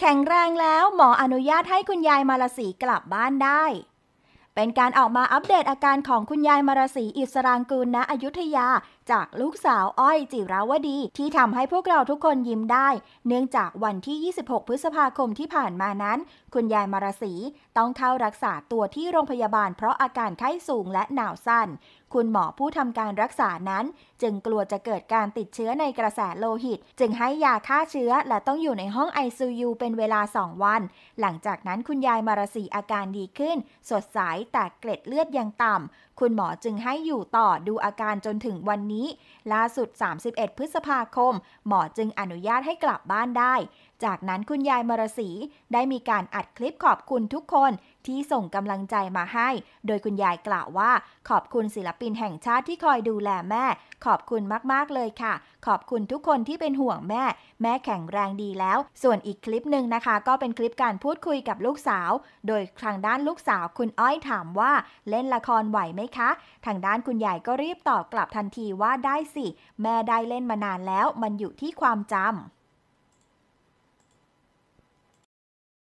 แข็งแรงแล้ว หมออนุญาตให้คุณยายมาลาสีกลับบ้านได้เป็นการออกมาอัปเดตอาการของคุณยายมารสีอิสรางกูลณอยุธยา จากลูกสาวอ้อยจิราวดี ที่ทำให้พวกเราทุกคนยิ้มได้ เนื่องจากวันที่ 26 พฤษภาคมที่ผ่านมานั้น คุณยายมารสีต้องเข้ารักษาตัวที่โรงพยาบาลเพราะอาการไข้สูงและหนาวสั้นคุณหมอผู้ทำการรักษานั้น จึงกลัวจะเกิดการติดเชื้อในกระแสโลหิตจึงให้ยาฆ่าเชื้อและต้องอยู่ในห้อง ICU เป็นเวลา 2 วัน หลังจากนั้นคุณยายมารสีอาการดีขึ้น สดใสแต่เกล็ดเลือดยังต่ำ คุณหมอจึงให้อยู่ต่อดูอาการจนถึงวันนี้ ล่าสุด 31 พฤษภาคม หมอจึงอนุญาตให้กลับบ้านได้ จากนั้นคุณยายมรสีได้มีการอัดคลิปขอบคุณทุกคนที่ส่งกำลังใจมาให้ โดยคุณยายกล่าวว่า ขอบคุณศิลปินแห่งชาติที่คอยดูแลแม่ ขอบคุณมากๆเลยค่ะ ขอบคุณทุกคนที่เป็นห่วงแม่ แม่แข็งแรงดีแล้ว ส่วนอีกคลิปหนึ่งนะคะ ก็เป็นคลิปการพูดคุยกับลูกสาว โดยทางด้านลูกสาวคุณอ้อยถามว่าเล่นละครไหวไหมคะ ทางด้านคุณยายก็รีบตอบกลับทันทีว่าได้สิ แม่ได้เล่นมานานแล้วมันอยู่ที่ความจำ